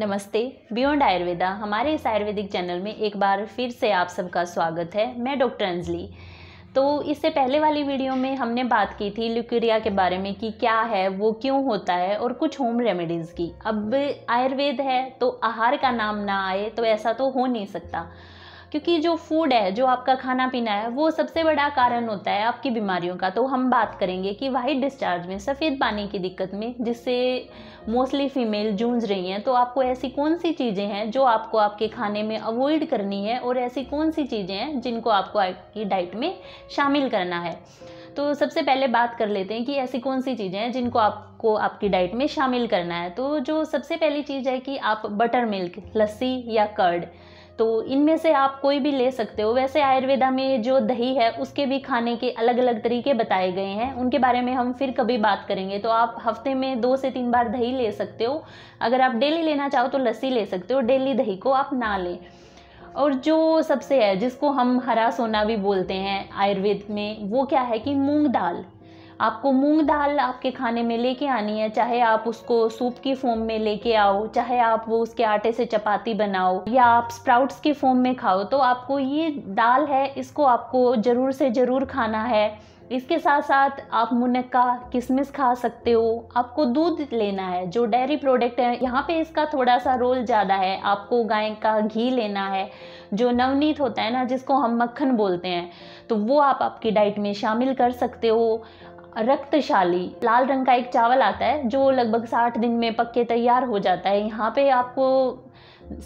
नमस्ते बियॉन्ड आयुर्वेदा हमारे इस आयुर्वेदिक चैनल में एक बार फिर से आप सबका स्वागत है मैं डॉक्टर अंजलि तो इससे पहले वाली वीडियो में हमने बात की थी ल्यूक्यूरिया के बारे में कि क्या है वो क्यों होता है और कुछ होम रेमेडीज़ की अब आयुर्वेद है तो आहार का नाम ना आए तो ऐसा तो हो नहीं सकता क्योंकि जो फूड है जो आपका खाना पीना है वो सबसे बड़ा कारण होता है आपकी बीमारियों का तो हम बात करेंगे कि वाइट डिस्चार्ज में सफ़ेद पानी की दिक्कत में जिससे मोस्टली फीमेल जूझ रही हैं तो आपको ऐसी कौन सी चीज़ें हैं जो आपको आपके खाने में अवॉइड करनी है और ऐसी कौन सी चीज़ें हैं जिनको आपको आपकी डाइट में शामिल करना है तो सबसे पहले बात कर लेते हैं कि ऐसी कौन सी चीज़ें हैं जिनको आपको आपकी डाइट में शामिल करना है तो जो सबसे पहली चीज़ है कि आप बटर मिल्क लस्सी या कर्ड तो इनमें से आप कोई भी ले सकते हो वैसे आयुर्वेदा में जो दही है उसके भी खाने के अलग अलग तरीके बताए गए हैं उनके बारे में हम फिर कभी बात करेंगे तो आप हफ्ते में दो से तीन बार दही ले सकते हो अगर आप डेली लेना चाहो तो लस्सी ले सकते हो डेली दही को आप ना लें और जो सबसे है जिसको हम हरा सोना भी बोलते हैं आयुर्वेद में वो क्या है कि मूंग दाल आपको मूंग दाल आपके खाने में लेके आनी है चाहे आप उसको सूप की फॉर्म में लेके आओ चाहे आप वो उसके आटे से चपाती बनाओ या आप स्प्राउट्स की फॉर्म में खाओ तो आपको ये दाल है इसको आपको ज़रूर से ज़रूर खाना है इसके साथ साथ आप मुनक्का किशमिश खा सकते हो आपको दूध लेना है जो डेयरी प्रोडक्ट है यहाँ पे इसका थोड़ा सा रोल ज़्यादा है आपको गाय का घी लेना है जो नवनीत होता है ना जिसको हम मक्खन बोलते हैं तो वो आप आपकी डाइट में शामिल कर सकते हो रक्तशाली लाल रंग का एक चावल आता है जो लगभग साठ दिन में पक के तैयार हो जाता है यहाँ पे आपको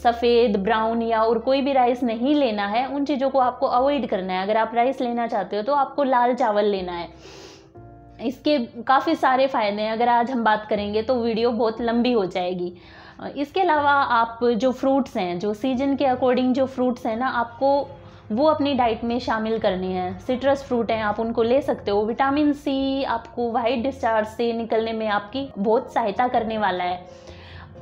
सफ़ेद ब्राउन या और कोई भी राइस नहीं लेना है उन चीज़ों को आपको अवॉइड करना है अगर आप राइस लेना चाहते हो तो आपको लाल चावल लेना है इसके काफ़ी सारे फ़ायदे हैं अगर आज हम बात करेंगे तो वीडियो बहुत लंबी हो जाएगी इसके अलावा आप जो फ्रूट्स हैं जो सीजन के अकॉर्डिंग जो फ्रूट्स हैं ना आपको वो अपनी डाइट में शामिल करने हैं सिट्रस फ्रूट हैं आप उनको ले सकते हो विटामिन सी आपको वाइट डिस्चार्ज से निकलने में आपकी बहुत सहायता करने वाला है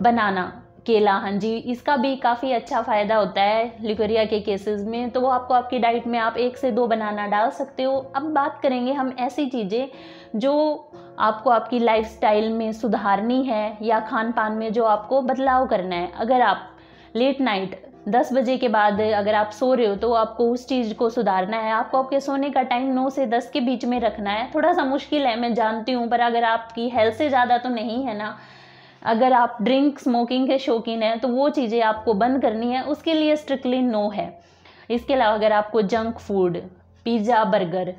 बनाना केला हाँ जी इसका भी काफ़ी अच्छा फ़ायदा होता है लिकोरिया के केसेस में तो वो आपको आपकी डाइट में आप एक से दो बनाना डाल सकते हो अब बात करेंगे हम ऐसी चीज़ें जो आपको आपकी लाइफस्टाइल में सुधारनी है या खान पान में जो आपको बदलाव करना है अगर आप लेट नाइट दस बजे के बाद अगर आप सो रहे हो तो आपको उस चीज़ को सुधारना है आपको आपके सोने का टाइम नौ से दस के बीच में रखना है थोड़ा सा मुश्किल है मैं जानती हूँ पर अगर आपकी हेल्थ से ज़्यादा तो नहीं है ना अगर आप ड्रिंक स्मोकिंग के शौकीन हैं तो वो चीज़ें आपको बंद करनी है उसके लिए स्ट्रिक्टली नो है इसके अलावा अगर आपको जंक फूड पिज़्ज़ा बर्गर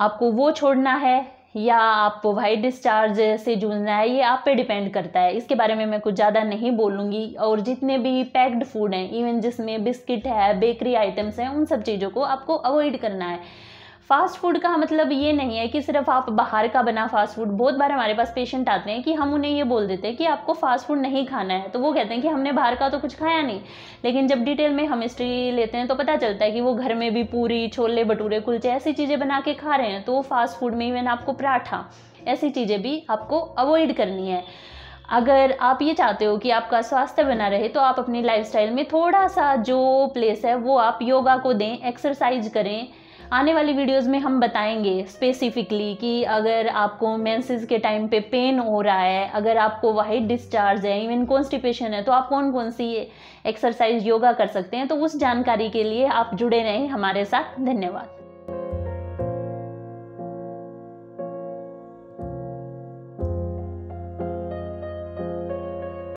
आपको वो छोड़ना है या आपको वाइट डिस्चार्ज से जूझना है ये आप पे डिपेंड करता है इसके बारे में मैं कुछ ज़्यादा नहीं बोलूँगी और जितने भी पैक्ड फूड हैं इवन जिसमें बिस्किट है बेकरी आइटम्स हैं उन सब चीज़ों को आपको अवॉइड करना है फास्ट फूड का मतलब ये नहीं है कि सिर्फ आप बाहर का बना फास्ट फूड बहुत बार हमारे पास पेशेंट आते हैं कि हम उन्हें ये बोल देते हैं कि आपको फास्ट फूड नहीं खाना है तो वो कहते हैं कि हमने बाहर का तो कुछ खाया नहीं लेकिन जब डिटेल में हम हिस्ट्री लेते हैं तो पता चलता है कि वो घर में भी पूरी छोले भटूरे कुलचे ऐसी चीज़ें बना के खा रहे हैं तो वो फास्ट फूड में इवन आपको पराठा ऐसी चीज़ें भी आपको अवॉइड करनी है अगर आप ये चाहते हो कि आपका स्वास्थ्य बना रहे तो आप अपनी लाइफस्टाइल में थोड़ा सा जो प्लेस है वो आप योगा को दें एक्सरसाइज करें आने वाली वीडियोस में हम बताएंगे स्पेसिफिकली कि अगर आपको मेंसेस के टाइम पे पेन हो रहा है अगर आपको वाइट डिस्चार्ज है इवन कॉन्स्टिपेशन है तो आप कौन कौन सी एक्सरसाइज योगा कर सकते हैं तो उस जानकारी के लिए आप जुड़े रहें हमारे साथ धन्यवाद